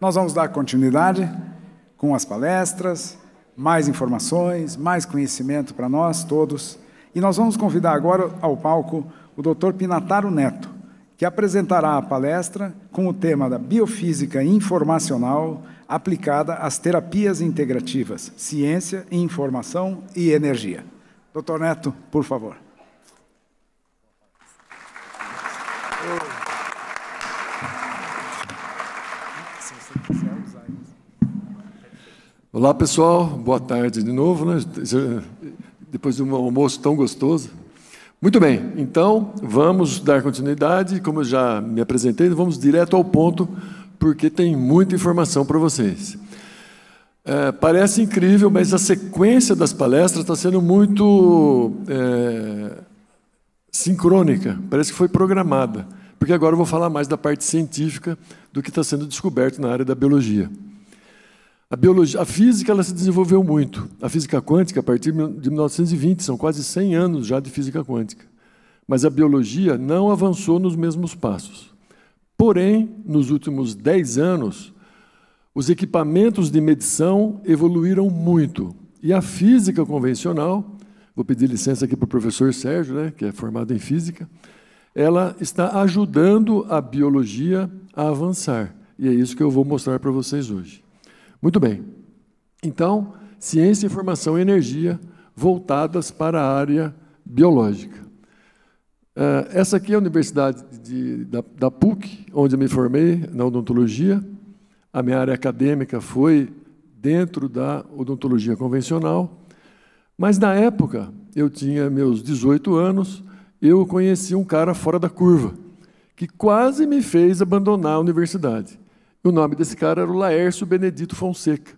Nós vamos dar continuidade com as palestras, mais informações, mais conhecimento para nós todos. E nós vamos convidar agora ao palco o Dr. Pinataro Neto, que apresentará a palestra com o tema da biofísica informacional aplicada às terapias integrativas, ciência, informação e energia. Dr. Neto, por favor. Olá, pessoal. Boa tarde de novo, né? É depois de um almoço tão gostoso. Muito bem, então vamos dar continuidade. Como eu já me apresentei, vamos direto ao ponto, porque tem muita informação para vocês. É, parece incrível, mas a sequência das palestras está sendo muito é, sincrônica, parece que foi programada, porque agora eu vou falar mais da parte científica do que está sendo descoberto na área da biologia. A, biologia, a física ela se desenvolveu muito. A física quântica, a partir de 1920, são quase 100 anos já de física quântica. Mas a biologia não avançou nos mesmos passos. Porém, nos últimos 10 anos, os equipamentos de medição evoluíram muito. E a física convencional, vou pedir licença aqui para o professor Sérgio, né, que é formado em física, ela está ajudando a biologia a avançar. E é isso que eu vou mostrar para vocês hoje. Muito bem. Então, ciência, informação e energia voltadas para a área biológica. Uh, essa aqui é a Universidade de, da, da, PUC, onde eu me formei na odontologia. A minha área acadêmica foi dentro da odontologia convencional. Mas, na época, eu tinha meus 18 anos, eu conheci um cara fora da curva, que quase me fez abandonar a universidade. E o nome desse cara era o Laércio Benedito Fonseca.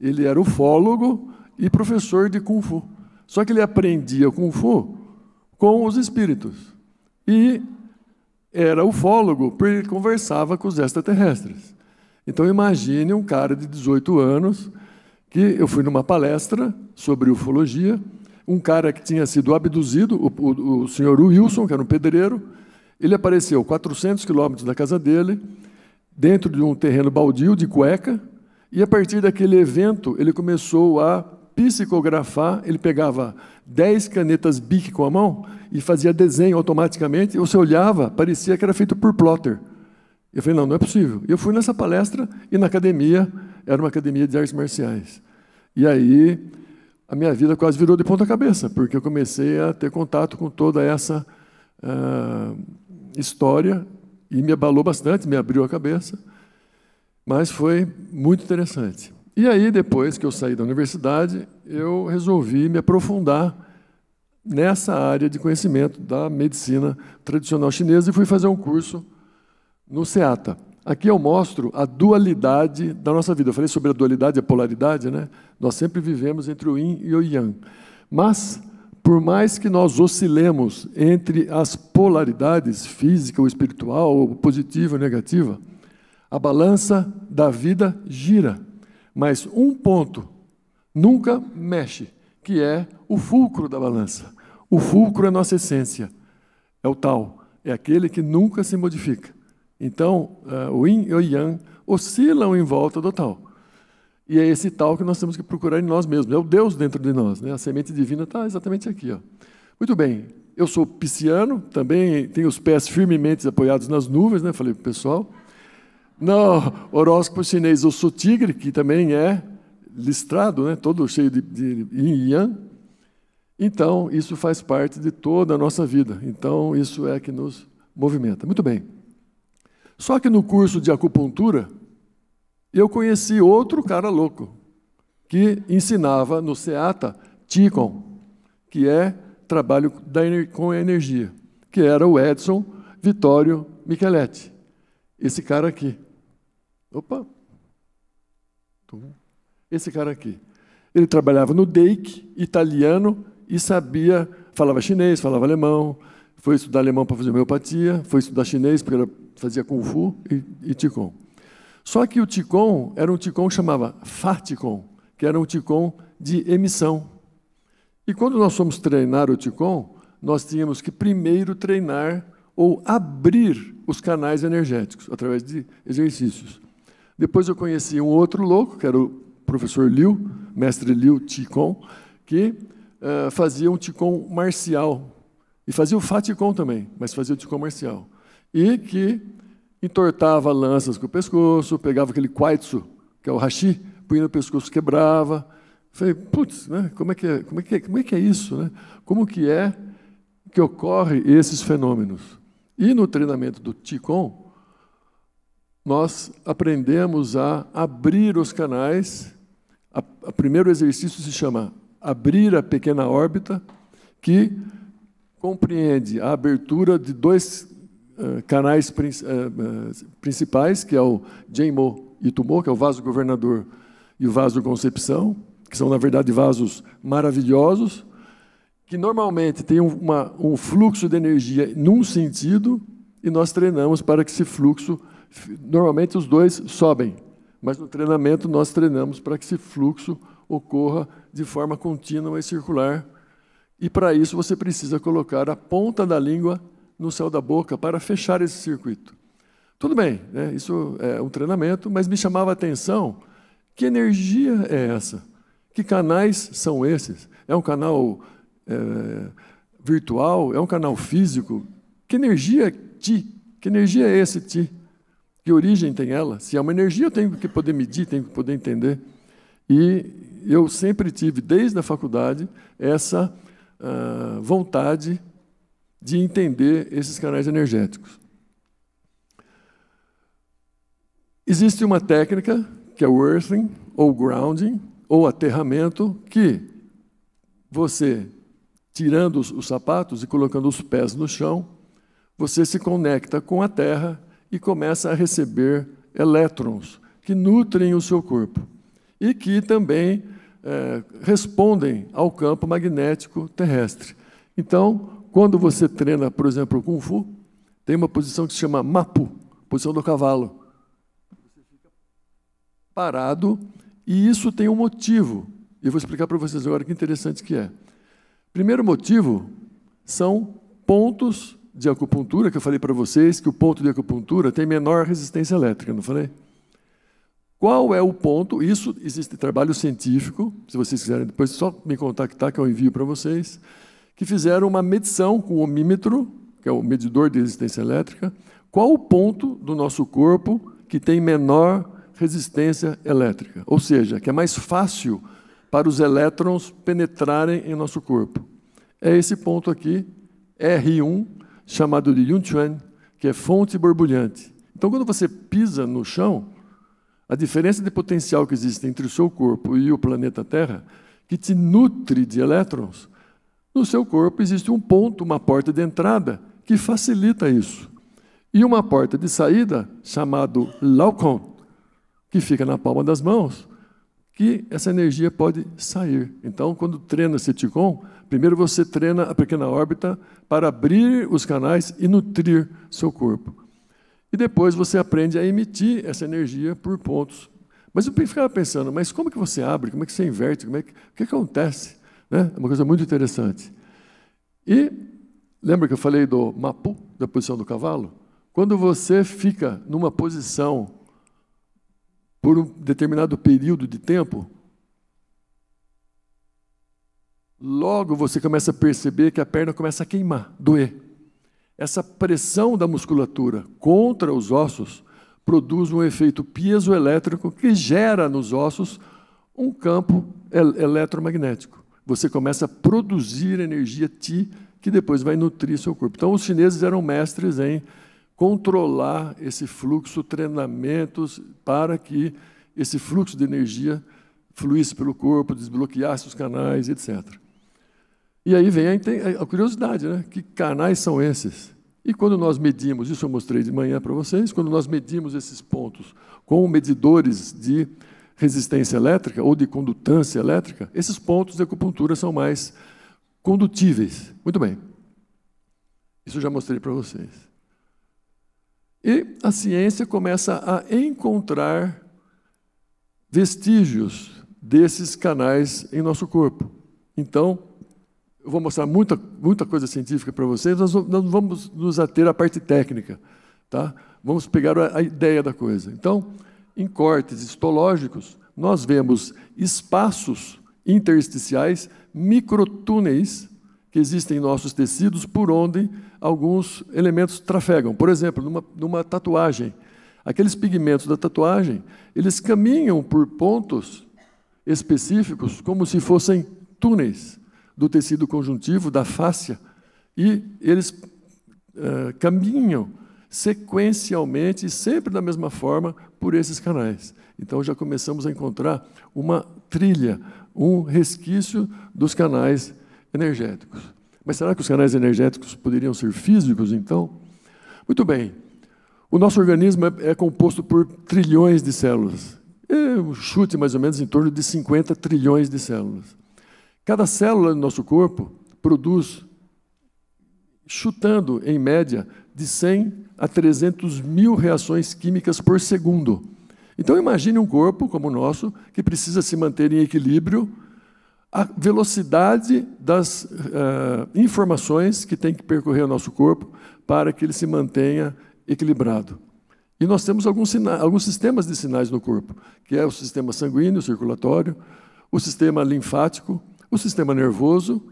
Ele era ufólogo e professor de Kung Fu. Só que ele aprendia Kung Fu com os espíritos. E era ufólogo, porque ele conversava com os extraterrestres. Então imagine um cara de 18 anos que eu fui numa palestra sobre ufologia, um cara que tinha sido abduzido, o, o, o senhor Wilson, que era um pedreiro, ele apareceu 400 quilômetros da casa dele, dentro de um terreno baldio de cueca, e a partir daquele evento ele começou a psicografar, ele pegava 10 canetas BIC com a mão e fazia desenho automaticamente, você olhava, parecia que era feito por plotter. Eu falei, não, não é possível. Eu fui nessa palestra e na academia, era uma academia de artes marciais. E aí a minha vida quase virou de ponta cabeça, porque eu comecei a ter contato com toda essa uh, história e me abalou bastante, me abriu a cabeça, mas foi muito interessante. E aí, depois que eu saí da universidade, eu resolvi me aprofundar nessa área de conhecimento da medicina tradicional chinesa e fui fazer um curso no SEATA. Aqui eu mostro a dualidade da nossa vida. Eu falei sobre a dualidade, a polaridade, né? Nós sempre vivemos entre o yin e o yang. Mas por mais que nós oscilemos entre as polaridades física ou espiritual, ou positiva ou negativa, a balança da vida gira, mas um ponto nunca mexe, que é o fulcro da balança. O fulcro é a nossa essência, é o tal, é aquele que nunca se modifica. Então, eh, o yin e o yang oscilam em volta do tal. E é esse tal que nós temos que procurar em nós mesmos. É o Deus dentro de nós. Né? A semente divina está exatamente aqui. Ó. Muito bem. Eu sou pisciano, também tenho os pés firmemente apoiados nas nuvens, né? Falei para o pessoal. No horóscopo chinês, eu sou tigre, que também é listrado, né? todo cheio de, de yin yang. Então, isso faz parte de toda a nossa vida. Então, isso é que nos movimenta. Muito bem. Só que no curso de acupuntura, eu conheci outro cara louco que ensinava no SEATA TICOM, que é trabalho da, com energia, que era o Edson Vitório Micheletti. Esse cara aqui. Opa! Esse cara aqui. Ele trabalhava no DEIC, italiano, e sabia, falava chinês, falava alemão, foi estudar alemão para fazer homeopatia, foi estudar chinês porque fazia Kung Fu e, e Qigong. Só que o Ticon era um Ticon chamava Farticon, que era um Ticon de emissão. E quando nós fomos treinar o Ticon, nós tínhamos que primeiro treinar ou abrir os canais energéticos através de exercícios. Depois eu conheci um outro louco, que era o professor Liu, mestre Liu Ticon, que uh, fazia um Ticon marcial. E fazia o Faticon também, mas fazia o Ticon marcial. E que entortava lanças com o pescoço, pegava aquele quaitsu, que é o hashi, punha no pescoço, quebrava. Falei, putz, né? como, é que é, como, é que é, como é que é isso? Né? Como que é que ocorre esses fenômenos? E no treinamento do Ticon, nós aprendemos a abrir os canais. O primeiro exercício se chama abrir a pequena órbita, que compreende a abertura de dois eh, canais eh, eh, principais, que é o Jemo e Tumor, que é o vaso governador e o vaso concepção, que são, na verdade, vasos maravilhosos, que normalmente tem uma, um fluxo de energia num sentido e nós treinamos para que esse fluxo, normalmente os dois sobem, mas no treinamento nós treinamos para que esse fluxo ocorra de forma contínua e circular. E para isso você precisa colocar a ponta da língua no céu da boca para fechar esse circuito. Tudo bem, né? isso é um treinamento, mas me chamava a atenção que energia é essa? Que canais são esses? É um canal é, virtual? É um canal físico? Que energia é ti? Que energia é esse ti? Que origem tem ela? Se é uma energia, eu tenho que poder medir, tenho que poder entender. E eu sempre tive, desde a faculdade, essa uh, vontade de entender esses canais energéticos. Existe uma técnica, que é o earthing, ou grounding, ou aterramento, que você, tirando os, sapatos e colocando os pés no chão, você se conecta com a terra e começa a receber elétrons que nutrem o seu corpo e que também é, respondem ao campo magnético terrestre. Então, quando você treina, por exemplo, Kung Fu, tem uma posição que se chama Mapu, posição do cavalo. Você fica parado e isso tem um motivo. E eu vou explicar para vocês agora que interessante que é. Primeiro motivo são pontos de acupuntura, que eu falei para vocês que o ponto de acupuntura tem menor resistência elétrica, não falei? Qual é o ponto? Isso existe trabalho científico, se vocês quiserem depois só me contactar que eu envio para vocês que fizeram uma medição com o ohmímetro, que é o medidor de resistência elétrica, qual o ponto do nosso corpo que tem menor resistência elétrica, ou seja, que é mais fácil para os elétrons penetrarem em nosso corpo. É esse ponto aqui, R1, chamado de Yunchuan, que é fonte borbulhante. Então, quando você pisa no chão, a diferença de potencial que existe entre o seu corpo e o planeta Terra, que te nutre de elétrons, no seu corpo existe um ponto, uma porta de entrada, que facilita isso. E uma porta de saída, chamado Laucon, que fica na palma das mãos, que essa energia pode sair. Então, quando treina esse primeiro você treina a pequena órbita para abrir os canais e nutrir seu corpo. E depois você aprende a emitir essa energia por pontos. Mas eu ficava pensando, mas como que você abre, como é que você inverte, como é que, o que acontece? Né? É uma coisa muito interessante. E lembra que eu falei do mapu, da posição do cavalo? Quando você fica numa posição por um determinado período de tempo, logo você começa a perceber que a perna começa a queimar, doer. Essa pressão da musculatura contra os ossos produz um efeito piezoelétrico que gera nos ossos um campo el eletromagnético você começa a produzir energia Ti, que depois vai nutrir seu corpo. Então, os chineses eram mestres em controlar esse fluxo, treinamentos para que esse fluxo de energia fluísse pelo corpo, desbloqueasse os canais, etc. E aí vem a, curiosidade, né? Que canais são esses? E quando nós medimos, isso eu mostrei de manhã para vocês, quando nós medimos esses pontos com medidores de resistência elétrica ou de condutância elétrica, esses pontos de acupuntura são mais condutíveis. Muito bem. Isso eu já mostrei para vocês. E a ciência começa a encontrar vestígios desses canais em nosso corpo. Então, eu vou mostrar muita, muita coisa científica para vocês, nós, não vamos nos ater à parte técnica. Tá? Vamos pegar a ideia da coisa. Então, em cortes histológicos, nós vemos espaços intersticiais, microtúneis que existem em nossos tecidos por onde alguns elementos trafegam. Por exemplo, numa, numa tatuagem, aqueles pigmentos da tatuagem, eles caminham por pontos específicos como se fossem túneis do tecido conjuntivo, da fáscia, e eles uh, caminham sequencialmente, sempre da mesma forma, por esses canais. Então já começamos a encontrar uma trilha, um resquício dos canais energéticos. Mas será que os canais energéticos poderiam ser físicos, então? Muito bem. O nosso organismo é, é composto por trilhões de células. É um chute mais ou menos em torno de 50 trilhões de células. Cada célula do nosso corpo produz, chutando em média, de 100 a 300 mil reações químicas por segundo. Então, imagine um corpo como o nosso, que precisa se manter em equilíbrio, a velocidade das uh, informações que tem que percorrer o nosso corpo para que ele se mantenha equilibrado. E nós temos alguns, alguns sistemas de sinais no corpo, que é o sistema sanguíneo, circulatório, o sistema linfático, o sistema nervoso.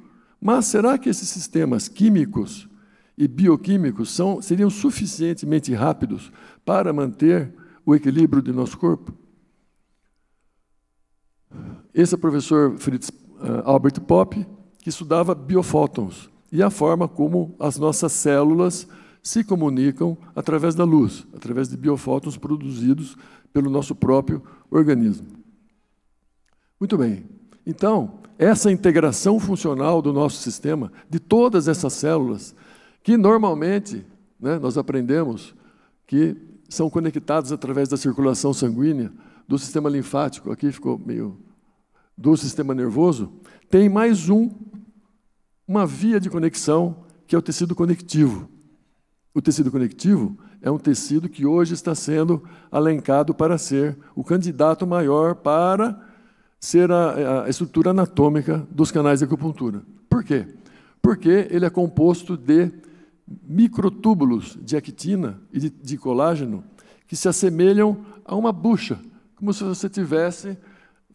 Mas será que esses sistemas químicos e bioquímicos são, seriam suficientemente rápidos para manter o equilíbrio de nosso corpo? Esse é o professor Fritz eh, Albert Popp, que estudava biofótons e a forma como as nossas células se comunicam através da luz, através de biofótons produzidos pelo nosso próprio organismo. Muito bem. Então, essa integração funcional do nosso sistema, de todas essas células, que normalmente né, nós aprendemos que são conectados através da circulação sanguínea, do sistema linfático, aqui ficou meio. do sistema nervoso, tem mais um, uma via de conexão, que é o tecido conectivo. O tecido conectivo é um tecido que hoje está sendo alencado para ser o candidato maior para ser a, a estrutura anatômica dos canais de acupuntura. Por quê? Porque ele é composto de microtúbulos de actina e de, de colágeno que se assemelham a uma bucha, como se você tivesse,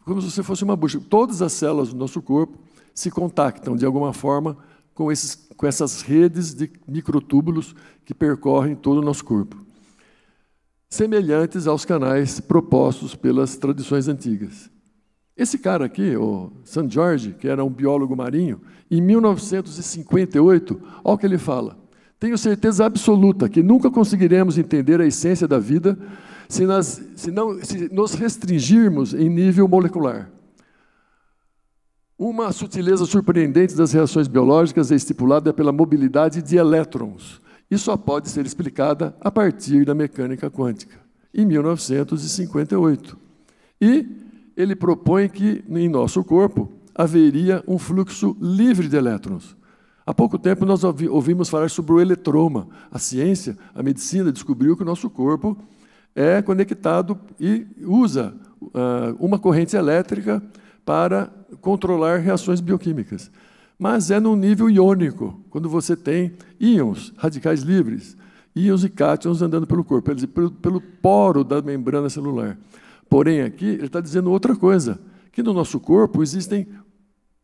como se você fosse uma bucha. Todas as células do nosso corpo se contactam de alguma forma com, esses, com essas redes de microtúbulos que percorrem todo o nosso corpo, semelhantes aos canais propostos pelas tradições antigas. Esse cara aqui, o San Jorge, que era um biólogo marinho, em 1958, olha o que ele fala. Tenho certeza absoluta que nunca conseguiremos entender a essência da vida se, nas, se, não, se nos restringirmos em nível molecular. Uma sutileza surpreendente das reações biológicas é estipulada pela mobilidade de elétrons e só pode ser explicada a partir da mecânica quântica, em 1958. E ele propõe que em nosso corpo haveria um fluxo livre de elétrons. Há pouco tempo nós ouvi, ouvimos falar sobre o eletroma. A ciência, a medicina descobriu que o nosso corpo é conectado e usa uh, uma corrente elétrica para controlar reações bioquímicas. Mas é num nível iônico, quando você tem íons, radicais livres, íons e cátions andando pelo corpo, pelo, pelo poro da membrana celular. Porém, aqui ele está dizendo outra coisa: que no nosso corpo existem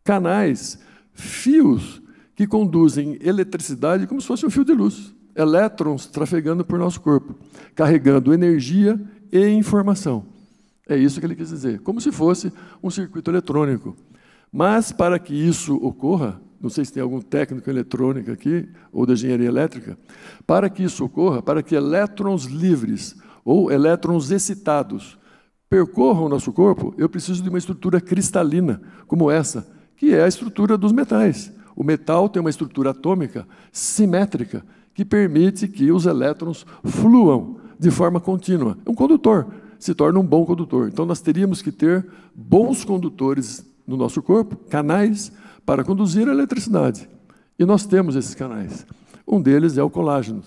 canais, fios que conduzem eletricidade como se fosse um fio de luz, elétrons trafegando por nosso corpo, carregando energia e informação. É isso que ele quis dizer, como se fosse um circuito eletrônico. Mas para que isso ocorra, não sei se tem algum técnico em eletrônica aqui, ou de engenharia elétrica, para que isso ocorra, para que elétrons livres ou elétrons excitados percorram o nosso corpo, eu preciso de uma estrutura cristalina como essa, que é a estrutura dos metais. O metal tem uma estrutura atômica simétrica que permite que os elétrons fluam de forma contínua. É um condutor, se torna um bom condutor. Então nós teríamos que ter bons condutores no nosso corpo, canais para conduzir a eletricidade. E nós temos esses canais. Um deles é o colágeno.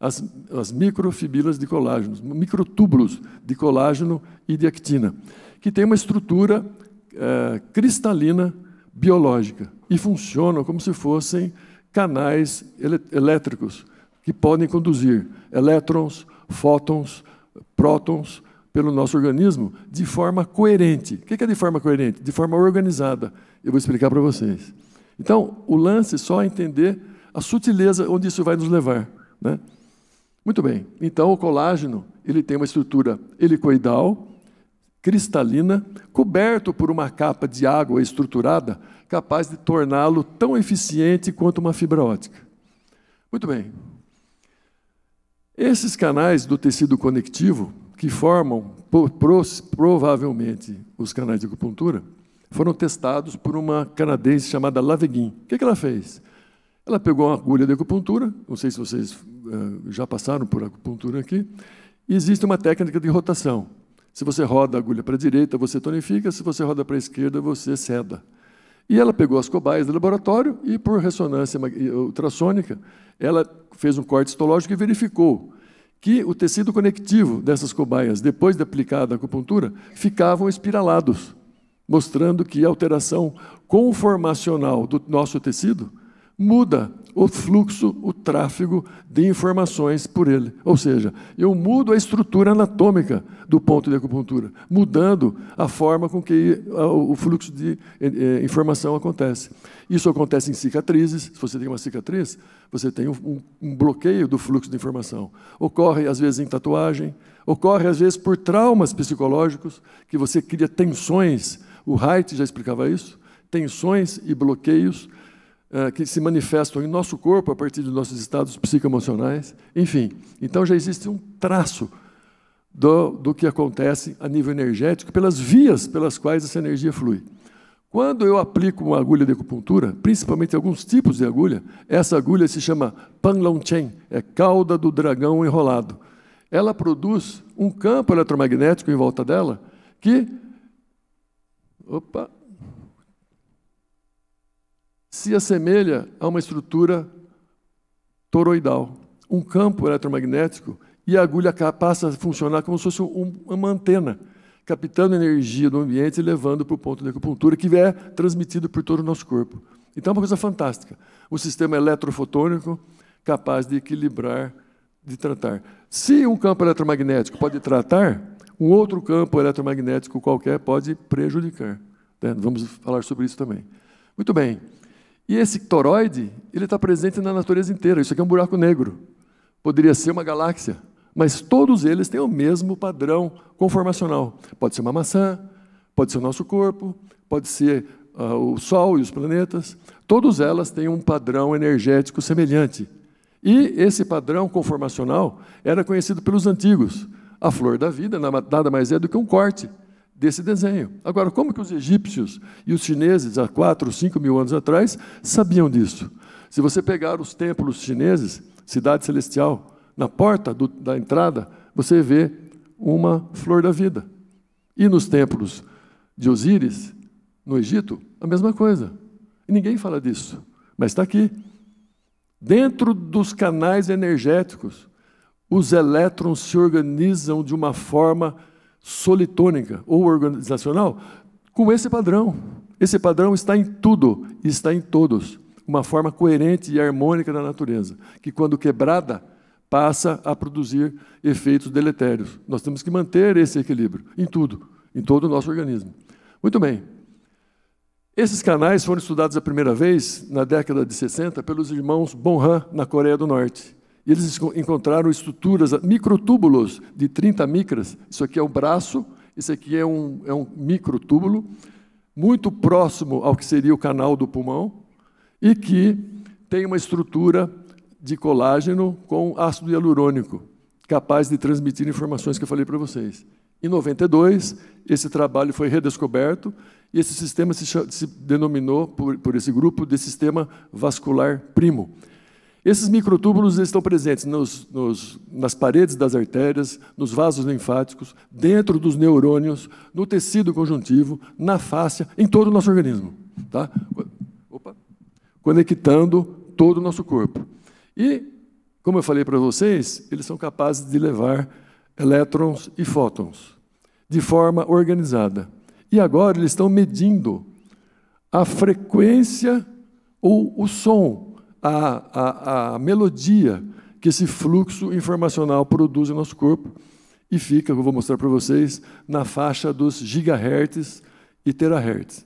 As, as microfibrilas de colágeno, microtúbulos de colágeno e de actina, que tem uma estrutura é, cristalina biológica e funcionam como se fossem canais elétricos que podem conduzir elétrons, fótons, prótons pelo nosso organismo de forma coerente. O que é de forma coerente? De forma organizada. Eu vou explicar para vocês. Então, o lance é só é entender a sutileza onde isso vai nos levar. Né? Muito bem. Então, o colágeno ele tem uma estrutura helicoidal, cristalina, coberto por uma capa de água estruturada capaz de torná-lo tão eficiente quanto uma fibra ótica. Muito bem. Esses canais do tecido conectivo, que formam provavelmente os canais de acupuntura, foram testados por uma canadense chamada Laveguin. O que, é que ela fez? Ela pegou uma agulha de acupuntura, não sei se vocês uh, já passaram por acupuntura aqui, e existe uma técnica de rotação. Se você roda a agulha para a direita, você tonifica, se você roda para a esquerda, você ceda. E ela pegou as cobaias do laboratório e, por ressonância ultrassônica, ela fez um corte histológico e verificou que o tecido conectivo dessas cobaias, depois de aplicada a acupuntura, ficavam espiralados, mostrando que a alteração conformacional do nosso tecido muda o fluxo, o tráfego de informações por ele. Ou seja, eu mudo a estrutura anatômica do ponto de acupuntura, mudando a forma com que o fluxo de eh, eh, informação acontece. Isso acontece em cicatrizes. Se você tem uma cicatriz, você tem um, um bloqueio do fluxo de informação. Ocorre, às vezes, em tatuagem, ocorre, às vezes, por traumas psicológicos, que você cria tensões. O Haidt já explicava isso: tensões e bloqueios ah, que se manifestam em nosso corpo a partir dos nossos estados psicoemocionais. Enfim, então já existe um traço do, do que acontece a nível energético pelas vias pelas quais essa energia flui. Quando eu aplico uma agulha de acupuntura, principalmente alguns tipos de agulha, essa agulha se chama Panglongchen, é cauda do dragão enrolado. Ela produz um campo eletromagnético em volta dela que opa, se assemelha a uma estrutura toroidal, um campo eletromagnético, e a agulha passa a funcionar como se fosse uma antena, captando energia do ambiente e levando para o ponto de acupuntura, que é transmitido por todo o nosso corpo. Então é uma coisa fantástica. O sistema eletrofotônico capaz de equilibrar, de tratar. Se um campo eletromagnético pode tratar, um outro campo eletromagnético qualquer pode prejudicar. Né? Vamos falar sobre isso também. Muito bem. E esse toroide, ele está presente na natureza inteira. Isso aqui é um buraco negro. Poderia ser uma galáxia, mas todos eles têm o mesmo padrão conformacional. Pode ser uma maçã, pode ser o nosso corpo, pode ser uh, o Sol e os planetas. Todas elas têm um padrão energético semelhante. E esse padrão conformacional era conhecido pelos antigos. A flor da vida nada mais é do que um corte desse desenho. Agora, como que os egípcios e os chineses, há 4, 5 mil anos atrás, sabiam disso? Se você pegar os templos chineses, cidade celestial, na porta do, da entrada, você vê uma flor da vida. E nos templos de Osíris, no Egito, a mesma coisa. E ninguém fala disso, mas está aqui. Dentro dos canais energéticos, os elétrons se organizam de uma forma solitônica ou organizacional com esse padrão. Esse padrão está em tudo, está em todos. Uma forma coerente e harmônica da natureza, que quando quebrada, passa a produzir efeitos deletérios. Nós temos que manter esse equilíbrio em tudo, em todo o nosso organismo. Muito bem. Esses canais foram estudados a primeira vez na década de 60 pelos irmãos Bonham na Coreia do Norte. E eles encontraram estruturas, ah, microtúbulos de 30 micras. Isso aqui é o braço, isso aqui é um, é um microtúbulo, muito próximo ao que seria o canal do pulmão, e que tem uma estrutura de colágeno com ácido hialurônico, capaz de transmitir informações que eu falei para vocês. Em 92, esse trabalho foi redescoberto e esse sistema se, se denominou, por, por esse grupo, de sistema vascular primo. Esses microtúbulos estão presentes nos, nos, nas paredes das artérias, nos vasos linfáticos, dentro dos neurônios, no tecido conjuntivo, na fáscia, em todo o nosso organismo. Tá? Opa. Conectando todo o nosso corpo. E, como eu falei para vocês, eles são capazes de levar elétrons e fótons de forma organizada. E agora eles estão medindo a frequência ou o som a, a, a melodia que esse fluxo informacional produz em nosso corpo e fica, eu vou mostrar para vocês, na faixa dos gigahertz e terahertz.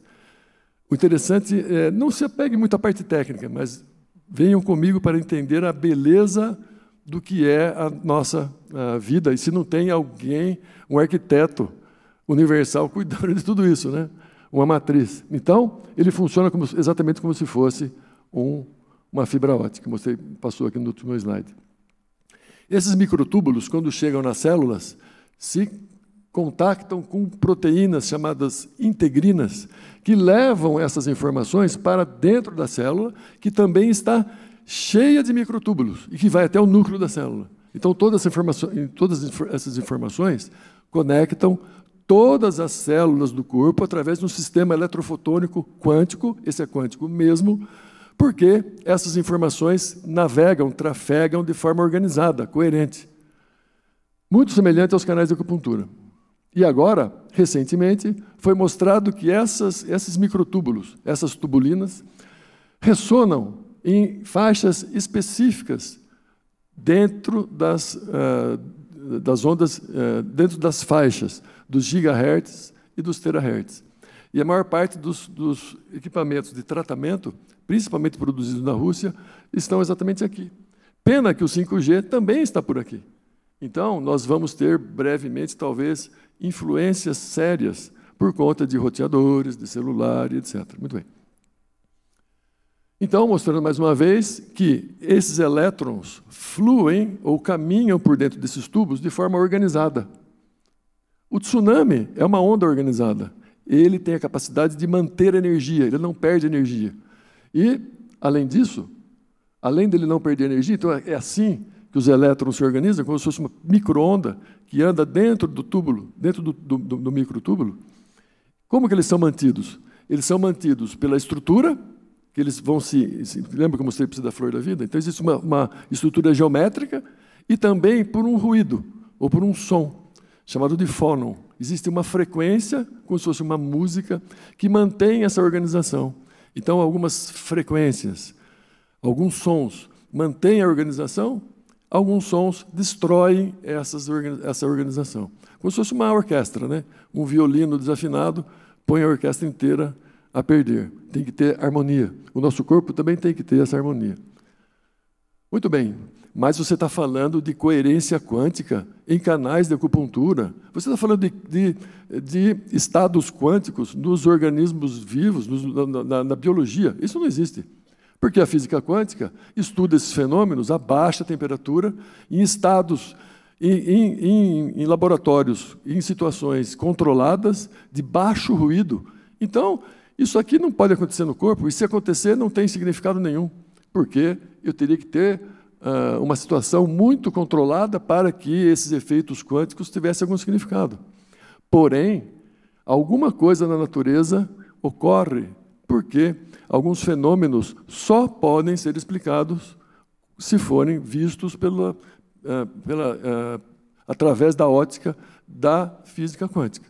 O interessante é, não se apegue muito à parte técnica, mas venham comigo para entender a beleza do que é a nossa a vida. E se não tem alguém, um arquiteto universal, cuidando de tudo isso, né? uma matriz. Então, ele funciona como, exatamente como se fosse um uma fibra ótica. que Mostrei, passou aqui no último slide. Esses microtúbulos, quando chegam nas células, se contactam com proteínas chamadas integrinas, que levam essas informações para dentro da célula, que também está cheia de microtúbulos e que vai até o núcleo da célula. Então, todas, essa todas essas informações conectam todas as células do corpo através de um sistema eletrofotônico quântico, esse é quântico mesmo, porque essas informações navegam, trafegam de forma organizada, coerente. Muito semelhante aos canais de acupuntura. E agora, recentemente, foi mostrado que essas, esses microtúbulos, essas tubulinas, ressonam em faixas específicas dentro das, uh, das ondas, uh, dentro das faixas dos gigahertz e dos terahertz. E a maior parte dos, dos equipamentos de tratamento principalmente produzidos na Rússia, estão exatamente aqui. Pena que o 5G também está por aqui. Então, nós vamos ter brevemente, talvez, influências sérias por conta de roteadores, de celular, etc. Muito bem. Então, mostrando mais uma vez que esses elétrons fluem ou caminham por dentro desses tubos de forma organizada. O tsunami é uma onda organizada. Ele tem a capacidade de manter energia, ele não perde energia. E, além disso, além dele não perder energia, então é, é assim que os elétrons se organizam, como se fosse uma microonda que anda dentro do túbulo, dentro do, do, do microtúbulo. Como que eles são mantidos? Eles são mantidos pela estrutura, que eles vão se. se lembra que eu mostrei para da flor da vida? Então existe uma, uma estrutura geométrica e também por um ruído ou por um som, chamado de fónon. Existe uma frequência, como se fosse uma música, que mantém essa organização. Então, algumas frequências, alguns sons mantêm a organização, alguns sons destroem essas, essa organização. Como se fosse uma orquestra, né? Um violino desafinado põe a orquestra inteira a perder. Tem que ter harmonia. O nosso corpo também tem que ter essa harmonia. Muito bem, mas você está falando de coerência quântica em canais de acupuntura. Você está falando de, de, de estados quânticos nos organismos vivos, nos, na, na, na, biologia. Isso não existe. Porque a física quântica estuda esses fenômenos a baixa temperatura, em estados, em, em, em, em laboratórios, em situações controladas, de baixo ruído. Então, isso aqui não pode acontecer no corpo, e se acontecer, não tem significado nenhum. Porque eu teria que ter uh, uma situação muito controlada para que esses efeitos quânticos tivessem algum significado. Porém, alguma coisa na natureza ocorre, porque alguns fenômenos só podem ser explicados se forem vistos pela, uh, pela, uh, através da ótica da física quântica.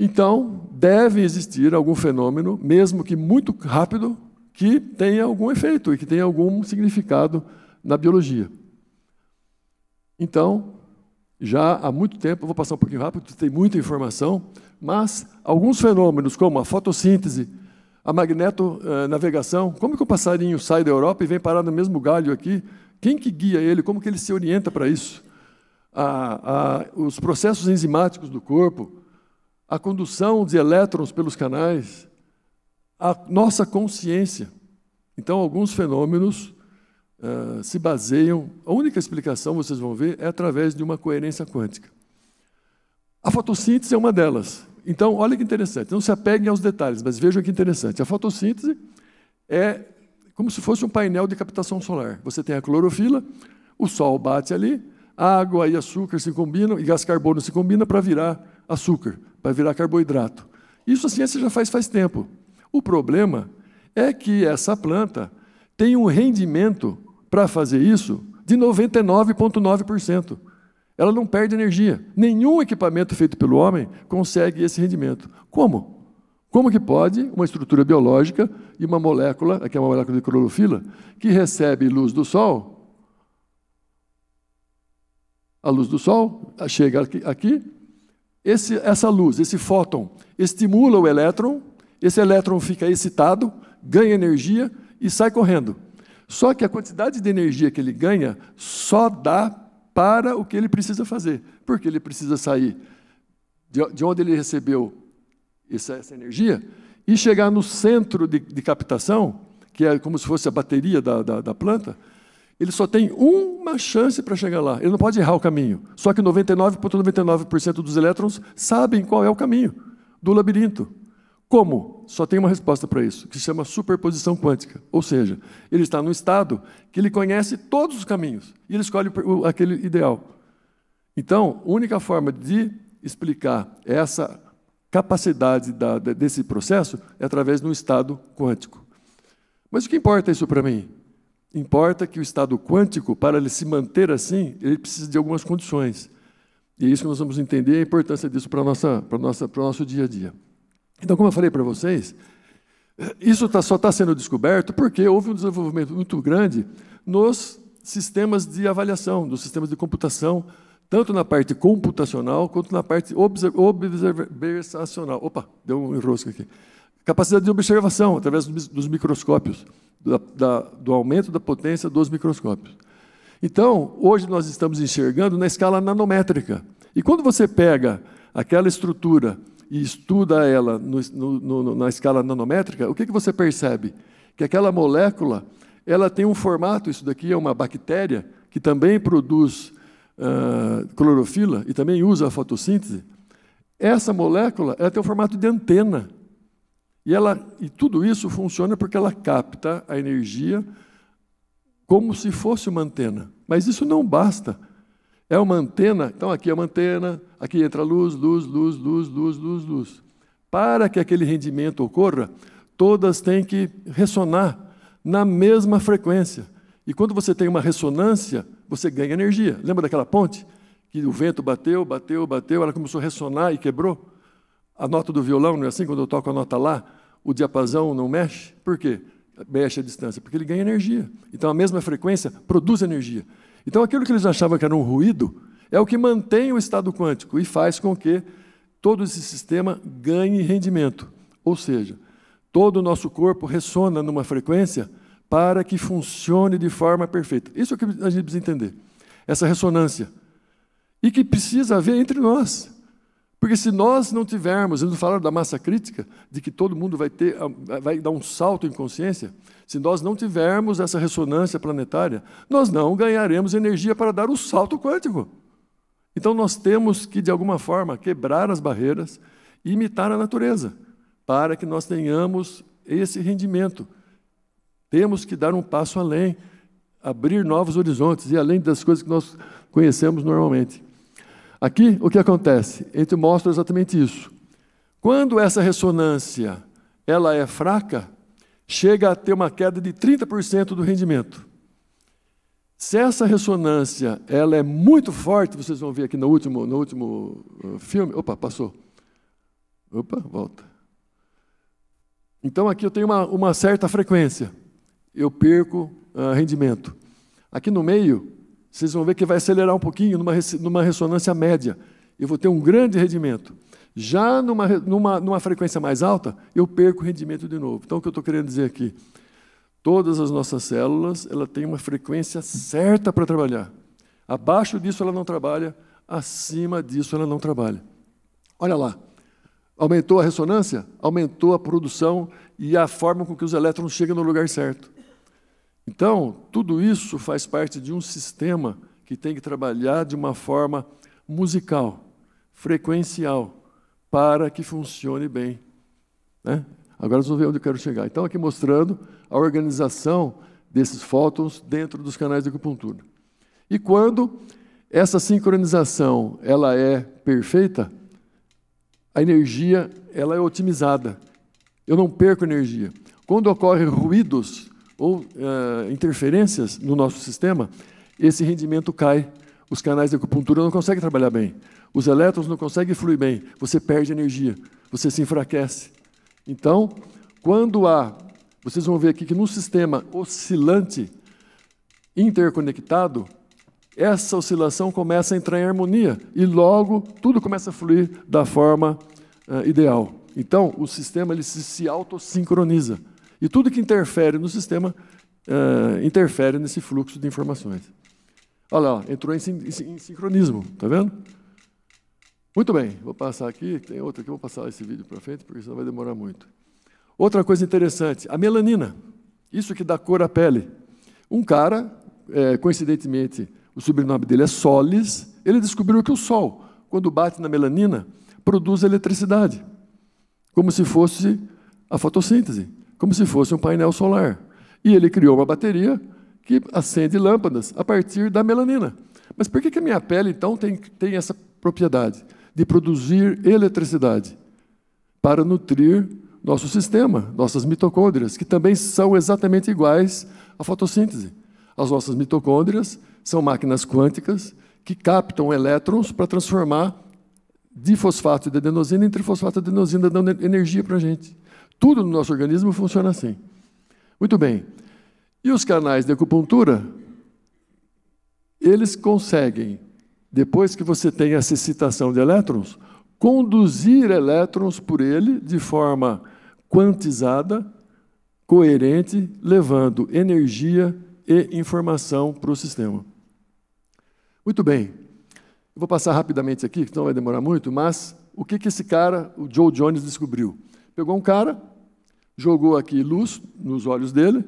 Então, deve existir algum fenômeno, mesmo que muito rápido, que tenha algum efeito e que tenha algum significado na biologia. Então, já há muito tempo, vou passar um pouquinho rápido, tem muita informação, mas alguns fenômenos como a fotossíntese, a magnetonavegação, eh, como que o passarinho sai da Europa e vem parar no mesmo galho aqui? Quem que guia ele? Como que ele se orienta para isso? A, a, os processos enzimáticos do corpo, a condução de elétrons pelos canais, a nossa consciência. Então, alguns fenômenos ah, se baseiam. A única explicação, vocês vão ver, é através de uma coerência quântica. A fotossíntese é uma delas. Então, olha que interessante. Não se apeguem aos detalhes, mas vejam que interessante. A fotossíntese é como se fosse um painel de captação solar. Você tem a clorofila, o sol bate ali, água e açúcar se combinam, e gás carbono se combina para virar açúcar, para virar carboidrato. Isso a ciência já faz faz tempo. O problema é que essa planta tem um rendimento para fazer isso de 99,9%. Ela não perde energia. Nenhum equipamento feito pelo homem consegue esse rendimento. Como? Como que pode uma estrutura biológica e uma molécula, aqui é uma molécula de clorofila, que recebe luz do sol, a luz do sol chega aqui, aqui esse, essa luz, esse fóton, estimula o elétron, esse elétron fica excitado, ganha energia e sai correndo. Só que a quantidade de energia que ele ganha só dá para o que ele precisa fazer, porque ele precisa sair de onde ele recebeu essa, energia e chegar no centro de, de captação, que é como se fosse a bateria da, da, da planta, ele só tem uma chance para chegar lá. Ele não pode errar o caminho. Só que 99,99% ,99 dos elétrons sabem qual é o caminho do labirinto. Como? Só tem uma resposta para isso, que se chama superposição quântica. Ou seja, ele está num estado que ele conhece todos os caminhos e ele escolhe aquele ideal. Então, a única forma de explicar essa capacidade da, desse processo é através de um estado quântico. Mas o que importa isso para mim? Importa que o estado quântico, para ele se manter assim, ele precisa de algumas condições. E é isso que nós vamos entender a importância disso para, para o nosso dia a dia. Então, como eu falei para vocês, isso tá, só está sendo descoberto porque houve um desenvolvimento muito grande nos sistemas de avaliação, nos sistemas de computação, tanto na parte computacional quanto na parte observacional. Opa, deu um enrosco aqui. Capacidade de observação através dos microscópios, da, da, do aumento da potência dos microscópios. Então, hoje nós estamos enxergando na escala nanométrica. E quando você pega aquela estrutura e estuda ela no, no, no, na escala nanométrica, o que, que você percebe? Que aquela molécula ela tem um formato, isso daqui é uma bactéria que também produz uh, clorofila e também usa a fotossíntese. Essa molécula ela tem o um formato de antena. E, ela, e tudo isso funciona porque ela capta a energia como se fosse uma antena. Mas isso não basta. É uma antena, então aqui é uma antena, aqui entra luz, luz, luz, luz, luz, luz, luz. Para que aquele rendimento ocorra, todas têm que ressonar na mesma frequência. E quando você tem uma ressonância, você ganha energia. Lembra daquela ponte? Que o vento bateu, bateu, bateu, ela começou a ressonar e quebrou? A nota do violão, não é assim? Quando eu toco a nota lá, o diapasão não mexe? Por quê? Mexe a distância, porque ele ganha energia. Então a mesma frequência produz energia. Então, aquilo que eles achavam que era um ruído é o que mantém o estado quântico e faz com que todo esse sistema ganhe rendimento. Ou seja, todo o nosso corpo ressona numa frequência para que funcione de forma perfeita. Isso é o que a gente precisa entender. Essa ressonância. E que precisa haver entre nós. Porque se nós não tivermos, eles não falaram da massa crítica, de que todo mundo vai, ter, vai dar um salto em consciência, se nós não tivermos essa ressonância planetária, nós não ganharemos energia para dar o salto quântico. Então nós temos que, de alguma forma, quebrar as barreiras e imitar a natureza, para que nós tenhamos esse rendimento. Temos que dar um passo além, abrir novos horizontes e além das coisas que nós conhecemos normalmente. Aqui, o que acontece? gente mostra exatamente isso. Quando essa ressonância ela é fraca, chega a ter uma queda de 30% do rendimento. Se essa ressonância ela é muito forte, vocês vão ver aqui no último, no último uh, filme. Opa, passou. Opa, volta. Então aqui eu tenho uma, uma certa frequência. Eu perco uh, rendimento. Aqui no meio, vocês vão ver que vai acelerar um pouquinho numa, numa ressonância média. Eu vou ter um grande rendimento já numa, numa, numa frequência mais alta, eu perco o rendimento de novo. Então, o que eu estou querendo dizer aqui? Todas as nossas células ela tem uma frequência certa para trabalhar. Abaixo disso ela não trabalha, acima disso ela não trabalha. Olha lá, aumentou a ressonância, aumentou a produção e a forma com que os elétrons chegam no lugar certo. Então, tudo isso faz parte de um sistema que tem que trabalhar de uma forma musical, frequencial para que funcione bem. Né? Agora vocês vão ver onde eu quero chegar. Então, aqui mostrando a organização desses fótons dentro dos canais de acupuntura. E quando essa sincronização ela é perfeita, a energia ela é otimizada. Eu não perco energia. Quando ocorrem ruídos ou uh, interferências no nosso sistema, esse rendimento cai os canais de acupuntura não conseguem trabalhar bem. Os elétrons não conseguem fluir bem. Você perde energia. Você se enfraquece. Então, quando há. Vocês vão ver aqui que num sistema oscilante, interconectado, essa oscilação começa a entrar em harmonia e logo tudo começa a fluir da forma uh, ideal. Então, o sistema ele se, se autossincroniza. E tudo que interfere no sistema uh, interfere nesse fluxo de informações. Olha lá, entrou em, sin em sincronismo, tá vendo? Muito bem, vou passar aqui, tem outra aqui, vou passar esse vídeo para frente, porque senão vai demorar muito. Outra coisa interessante, a melanina, isso que dá cor à pele. Um cara, é, coincidentemente, o sobrenome dele é Solis, ele descobriu que o sol, quando bate na melanina, produz eletricidade, como se fosse a fotossíntese, como se fosse um painel solar. E ele criou uma bateria que acende lâmpadas a partir da melanina. Mas por que, que a minha pele, então, tem, tem essa propriedade de produzir eletricidade? Para nutrir nosso sistema, nossas mitocôndrias, que também são exatamente iguais à fotossíntese. As nossas mitocôndrias são máquinas quânticas que captam elétrons para transformar de fosfato de adenosina em trifosfato de adenosina, dando energia para a gente. Tudo no nosso organismo funciona assim. Muito bem. E os canais de acupuntura, eles conseguem, depois que você tem essa excitação de elétrons, conduzir elétrons por ele de forma quantizada, coerente, levando energia e informação para o sistema. Muito bem. vou passar rapidamente aqui, que não vai demorar muito, mas o que, que esse cara, o Joe Jones, descobriu? Pegou um cara, jogou aqui luz nos olhos dele,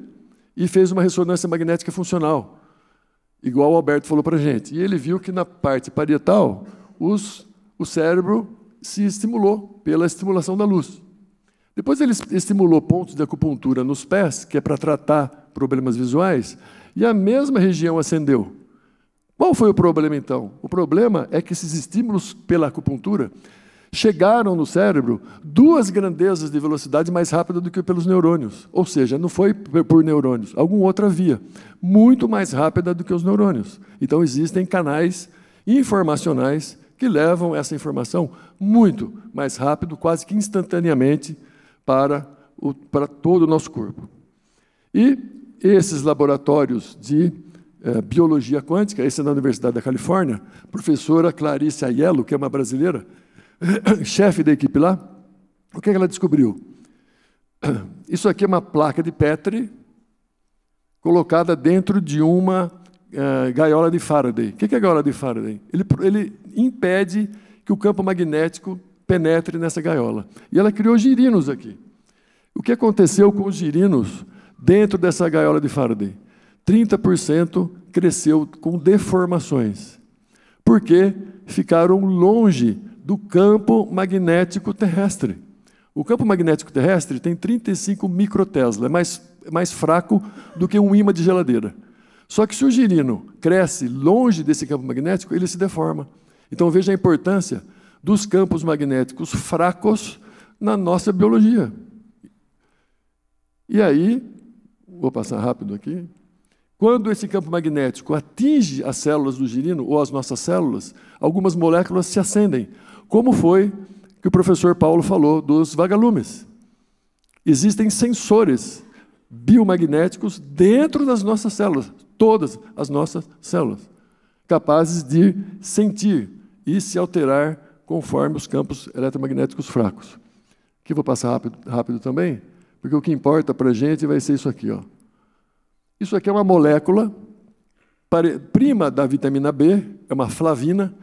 e fez uma ressonância magnética funcional, igual o Alberto falou para a gente. E ele viu que na parte parietal, os, o cérebro se estimulou pela estimulação da luz. Depois ele estimulou pontos de acupuntura nos pés, que é para tratar problemas visuais, e a mesma região acendeu. Qual foi o problema então? O problema é que esses estímulos pela acupuntura chegaram no cérebro duas grandezas de velocidade mais rápida do que pelos neurônios. Ou seja, não foi por neurônios, alguma outra via, muito mais rápida do que os neurônios. Então existem canais informacionais que levam essa informação muito mais rápido, quase que instantaneamente, para, o, para todo o nosso corpo. E esses laboratórios de eh, biologia quântica, esse é na Universidade da Califórnia, professora Clarice Aiello, que é uma brasileira, chefe da equipe lá, o que é ela descobriu? Isso aqui é uma placa de Petri colocada dentro de uma uh, gaiola de Faraday. O que é a gaiola de Faraday? Ele, ele impede que o campo magnético penetre nessa gaiola. E ela criou girinos aqui. O que aconteceu com os girinos dentro dessa gaiola de Faraday? 30% cresceu com deformações, porque ficaram longe do campo magnético terrestre. O campo magnético terrestre tem 35 microtesla, é mais, é mais fraco do que um ímã de geladeira. Só que se o girino cresce longe desse campo magnético, ele se deforma. Então veja a importância dos campos magnéticos fracos na nossa biologia. E aí, vou passar rápido aqui. Quando esse campo magnético atinge as células do girino ou as nossas células, algumas moléculas se acendem, como foi que o professor Paulo falou dos vagalumes? Existem sensores biomagnéticos dentro das nossas células, todas as nossas células, capazes de sentir e se alterar conforme os campos eletromagnéticos fracos. Que vou passar rápido, rápido também, porque o que importa para a gente vai ser isso aqui. Ó. Isso aqui é uma molécula prima da vitamina B, é uma flavina,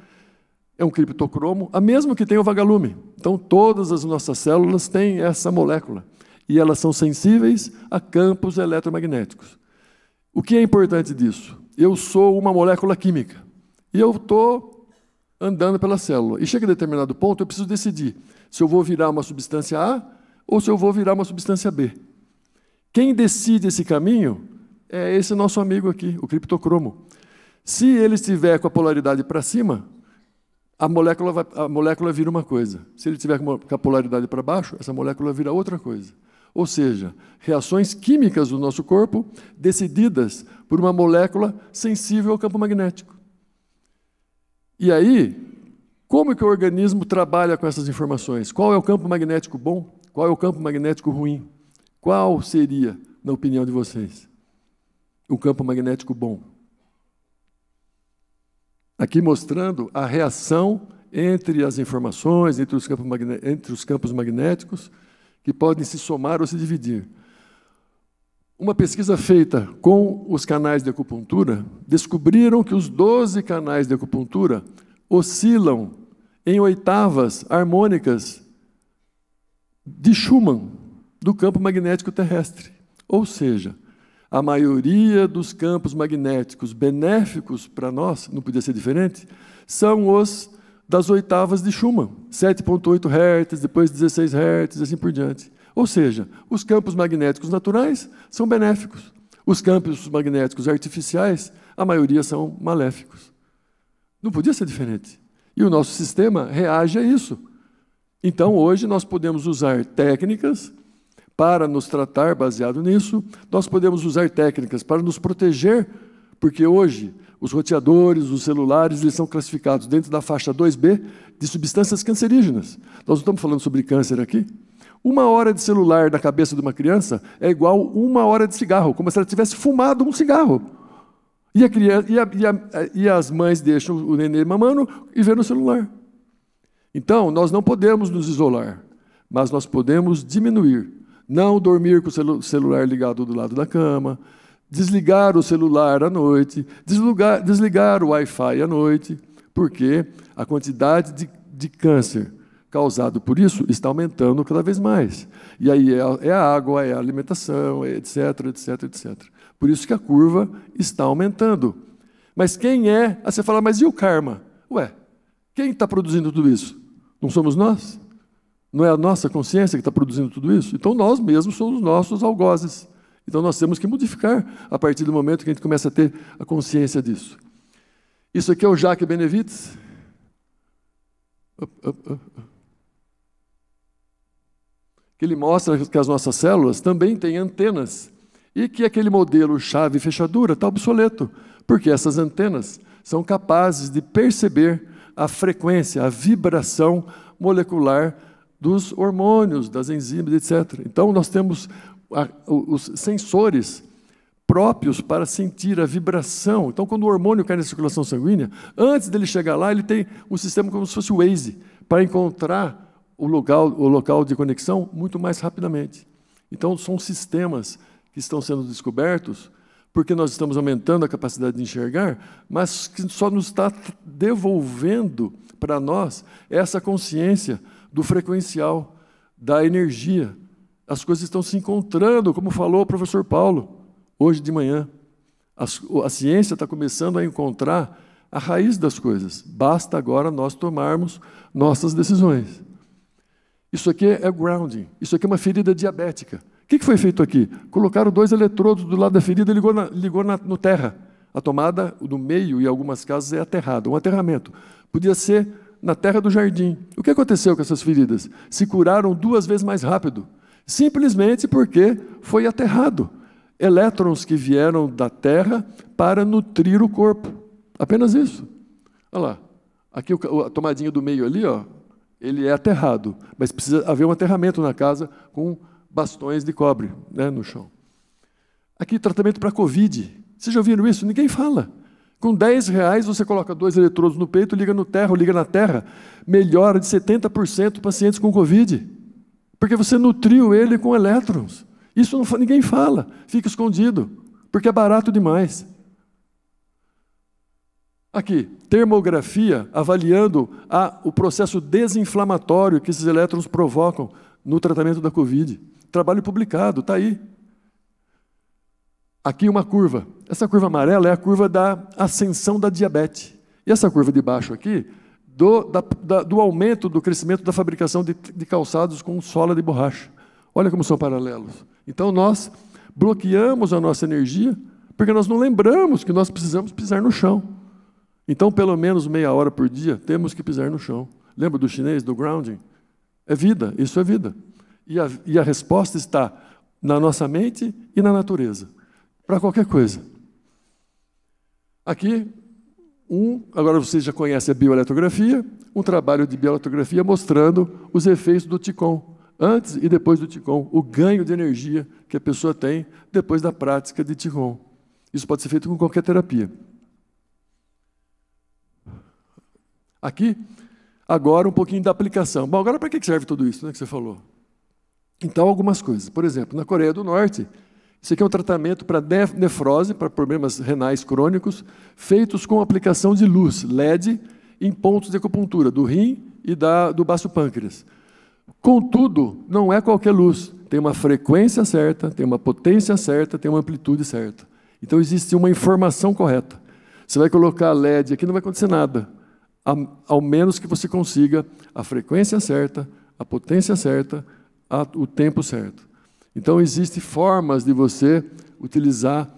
é um criptocromo, a mesma que tem o vagalume. Então, todas as nossas células têm essa molécula e elas são sensíveis a campos eletromagnéticos. O que é importante disso? Eu sou uma molécula química e eu estou andando pela célula. E chega a determinado ponto, eu preciso decidir se eu vou virar uma substância A ou se eu vou virar uma substância B. Quem decide esse caminho é esse nosso amigo aqui, o criptocromo. Se ele estiver com a polaridade para cima, a molécula, vai, a molécula vira uma coisa. Se ele tiver com a polaridade para baixo, essa molécula vira outra coisa. Ou seja, reações químicas do nosso corpo decididas por uma molécula sensível ao campo magnético. E aí, como que o organismo trabalha com essas informações? Qual é o campo magnético bom? Qual é o campo magnético ruim? Qual seria, na opinião de vocês, o campo magnético bom? aqui mostrando a reação entre as informações, entre os campos, entre os campos magnéticos, que podem se somar ou se dividir. Uma pesquisa feita com os canais de acupuntura descobriram que os 12 canais de acupuntura oscilam em oitavas harmônicas de Schumann do campo magnético terrestre. Ou seja, a maioria dos campos magnéticos benéficos para nós, não podia ser diferente, são os das oitavas de Schumann, 7.8 Hz, depois 16 Hz, assim por diante. Ou seja, os campos magnéticos naturais são benéficos. Os campos magnéticos artificiais, a maioria são maléficos. Não podia ser diferente. E o nosso sistema reage a isso. Então, hoje, nós podemos usar técnicas para nos tratar baseado nisso, nós podemos usar técnicas para nos proteger, porque hoje os roteadores, os celulares, eles são classificados dentro da faixa 2B de substâncias cancerígenas. Nós não estamos falando sobre câncer aqui. Uma hora de celular na cabeça de uma criança é igual uma hora de cigarro, como se ela tivesse fumado um cigarro. E, a criança, e, a, e, a, e as mães deixam o neném mamando e vendo o celular. Então, nós não podemos nos isolar, mas nós podemos diminuir não dormir com o celu celular ligado do lado da cama, desligar o celular à noite, desligar, desligar o Wi-Fi à noite, porque a quantidade de, de câncer causado por isso está aumentando cada vez mais. E aí é a, é a água, é a alimentação, é etc, etc, etc. Por isso que a curva está aumentando. Mas quem é? Aí você fala, mas e o karma? Ué, quem está produzindo tudo isso? Não somos nós? Não é a nossa consciência que está produzindo tudo isso? Então nós mesmos somos nossos algozes. Então nós temos que modificar a partir do momento que a gente começa a ter a consciência disso. Isso aqui é o Jacques Benevides. Que ele mostra que as nossas células também têm antenas e que aquele modelo chave fechadura está obsoleto, porque essas antenas são capazes de perceber a frequência, a vibração molecular dos hormônios, das enzimas, etc. Então, nós temos a, os sensores próprios para sentir a vibração. Então, quando o hormônio cai na circulação sanguínea, antes dele chegar lá, ele tem um sistema como se fosse o Waze, para encontrar o local, o local de conexão muito mais rapidamente. Então, são sistemas que estão sendo descobertos, porque nós estamos aumentando a capacidade de enxergar, mas que só nos está devolvendo para nós essa consciência do frequencial, da energia. As coisas estão se encontrando, como falou o professor Paulo hoje de manhã. A, a ciência está começando a encontrar a raiz das coisas. Basta agora nós tomarmos nossas decisões. Isso aqui é grounding, isso aqui é uma ferida diabética. O que, que foi feito aqui? Colocaram dois eletrodos do lado da ferida e ligou, na, ligou na, no terra. A tomada do meio, em algumas casas, é aterrada, um aterramento. Podia ser na terra do jardim. O que aconteceu com essas feridas? Se curaram duas vezes mais rápido, simplesmente porque foi aterrado. Elétrons que vieram da terra para nutrir o corpo. Apenas isso. Olha lá. Aqui a tomadinha do meio ali, ó, ele é aterrado, mas precisa haver um aterramento na casa com bastões de cobre né, no chão. Aqui tratamento para Covid. Vocês já ouviram isso? Ninguém fala. Com 10 reais você coloca dois eletrodos no peito, liga no terra, liga na terra, melhora de 70% pacientes com Covid. Porque você nutriu ele com elétrons. Isso não, ninguém fala, fica escondido, porque é barato demais. Aqui, termografia avaliando a, o processo desinflamatório que esses elétrons provocam no tratamento da Covid. Trabalho publicado, está aí. Aqui uma curva. Essa curva amarela é a curva da ascensão da diabetes. E essa curva de baixo aqui, do, da, da, do aumento do crescimento da fabricação de, de calçados com sola de borracha. Olha como são paralelos. Então nós bloqueamos a nossa energia porque nós não lembramos que nós precisamos pisar no chão. Então, pelo menos meia hora por dia, temos que pisar no chão. Lembra do chinês, do grounding? É vida, isso é vida. E a, e a resposta está na nossa mente e na natureza para qualquer coisa. Aqui, um, agora vocês já conhecem a bioeletrografia, um trabalho de bioeletrografia mostrando os efeitos do TICOM, antes e depois do TICOM, o ganho de energia que a pessoa tem depois da prática de TICOM. Isso pode ser feito com qualquer terapia. Aqui, agora um pouquinho da aplicação. Bom, agora para que serve tudo isso né, que você falou? Então, algumas coisas. Por exemplo, na Coreia do Norte, isso aqui é um tratamento para nefrose, para problemas renais crônicos, feitos com aplicação de luz, LED, em pontos de acupuntura, do rim e da, do baço pâncreas. Contudo, não é qualquer luz. Tem uma frequência certa, tem uma potência certa, tem uma amplitude certa. Então existe uma informação correta. Você vai colocar LED aqui, não vai acontecer nada. ao menos que você consiga a frequência certa, a potência certa, a, o tempo certo. Então, existem formas de você utilizar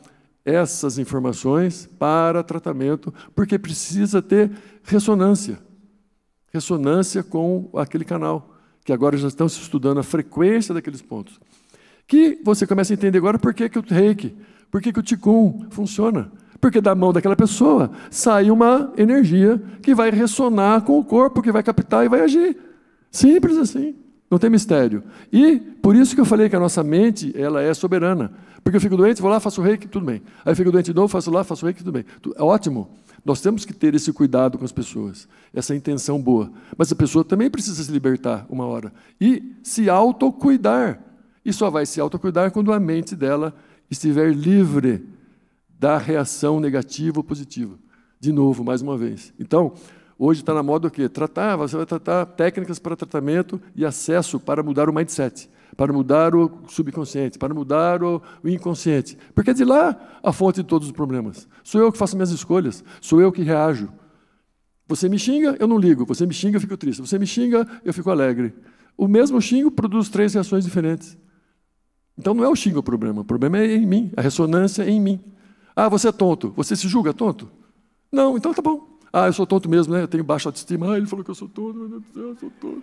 essas informações para tratamento, porque precisa ter ressonância. Ressonância com aquele canal, que agora já estão se estudando a frequência daqueles pontos. Que você começa a entender agora por que, que o reiki, por que, que o ticum funciona. Porque da mão daquela pessoa sai uma energia que vai ressonar com o corpo, que vai captar e vai agir. Simples assim. Não tem mistério. E por isso que eu falei que a nossa mente ela é soberana. Porque eu fico doente, vou lá, faço reiki, tudo bem. Aí eu fico doente de novo, faço lá, faço reiki, tudo bem. É ótimo. Nós temos que ter esse cuidado com as pessoas, essa intenção boa. Mas a pessoa também precisa se libertar uma hora e se autocuidar. E só vai se autocuidar quando a mente dela estiver livre da reação negativa ou positiva. De novo, mais uma vez. Então, Hoje está na moda o quê? Tratar, você vai tratar técnicas para tratamento e acesso para mudar o mindset, para mudar o subconsciente, para mudar o, inconsciente. Porque é de lá a fonte de todos os problemas. Sou eu que faço minhas escolhas, sou eu que reajo. Você me xinga, eu não ligo. Você me xinga, eu fico triste. Você me xinga, eu fico alegre. O mesmo xingo produz três reações diferentes. Então não é o xingo o problema, o problema é em mim, a ressonância é em mim. Ah, você é tonto, você se julga tonto? Não, então tá bom. Ah, eu sou tonto mesmo, né? Eu tenho baixa autoestima. Ah, ele falou que eu sou tonto, meu Deus do céu, eu sou tonto.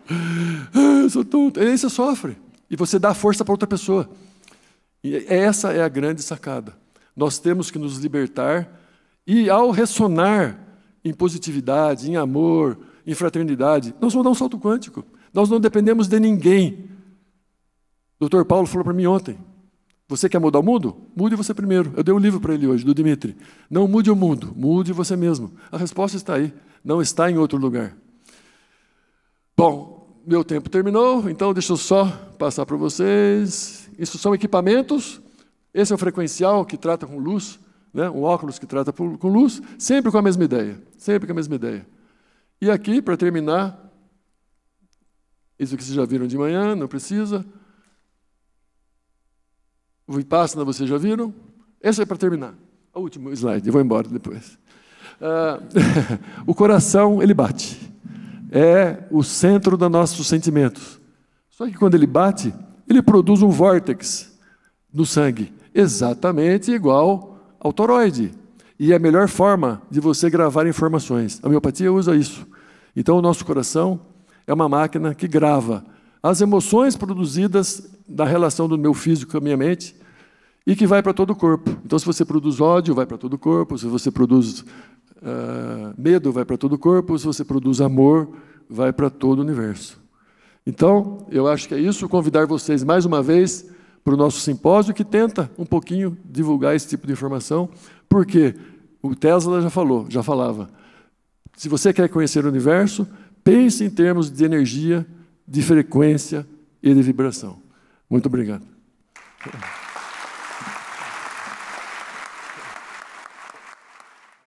Ah, eu sou tonto. E aí você sofre. E você dá força para outra pessoa. E essa é a grande sacada. Nós temos que nos libertar e, ao ressonar em positividade, em amor, em fraternidade, nós vamos dar um salto quântico. Nós não dependemos de ninguém. O doutor Paulo falou para mim ontem: você quer mudar o mundo? Mude você primeiro. Eu dei um livro para ele hoje, do Dimitri. Não mude o mundo, mude você mesmo. A resposta está aí, não está em outro lugar. Bom, meu tempo terminou, então deixa eu só passar para vocês. Isso são equipamentos. Esse é o frequencial que trata com luz, né? um óculos que trata com luz, sempre com a mesma ideia. Sempre com a mesma ideia. E aqui, para terminar, isso que vocês já viram de manhã, não precisa. Vipassana, né, vocês já viram? Esse é para terminar. O último slide, eu vou embora depois. Uh, o coração, ele bate. É o centro dos nossos sentimentos. Só que quando ele bate, ele produz um vórtex no sangue, exatamente igual ao toroide. E é a melhor forma de você gravar informações. A homeopatia usa isso. Então, o nosso coração é uma máquina que grava as emoções produzidas da relação do meu físico com a minha mente e que vai para todo o corpo. Então, se você produz ódio, vai para todo o corpo. Se você produz uh, medo, vai para todo o corpo. Se você produz amor, vai para todo o universo. Então, eu acho que é isso. Convidar vocês mais uma vez para o nosso simpósio que tenta um pouquinho divulgar esse tipo de informação, porque o Tesla já falou, já falava. Se você quer conhecer o universo, pense em termos de energia de frequência e de vibração. Muito obrigado.